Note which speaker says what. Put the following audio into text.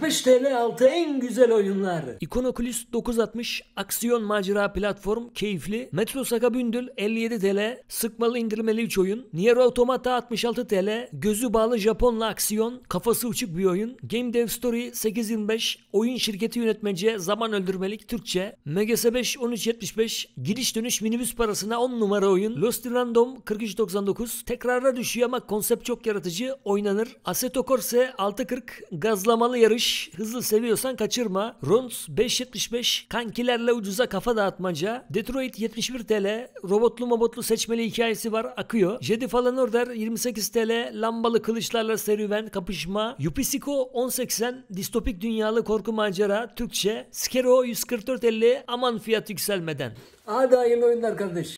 Speaker 1: 45 TL altı en güzel oyunlar. Iconoclist 960 aksiyon macera platform keyifli. Metro Saka Bündül 57 TL. Sıkmalı indirmeli 3 oyun. Nier Automata 66 TL. Gözü bağlı Japonla aksiyon. Kafası uçuk bir oyun. Game Dev Story 825. Oyun şirketi yönetmece zaman öldürmelik Türkçe. MGS 5 1375. Giriş dönüş minibüs parasına 10 numara oyun. Lost in Random 4399. Tekrara düşüyor ama konsept çok yaratıcı. Oynanır. Assetto Corsa 640. Gazlamalı yarış 5 hızlı seviyorsan kaçırma. Runs 5.75 kankilerle ucuza kafa dağıtmaca. Detroit 71 TL. Robotlu mobotlu seçmeli hikayesi var akıyor. Jedi falan Order 28 TL. Lambalı kılıçlarla serüven kapışma. Yupisiko 10.80 distopik dünyalı korku macera Türkçe. Skero 144.50 aman fiyat yükselmeden. Hadi hayırlı oyunlar kardeş.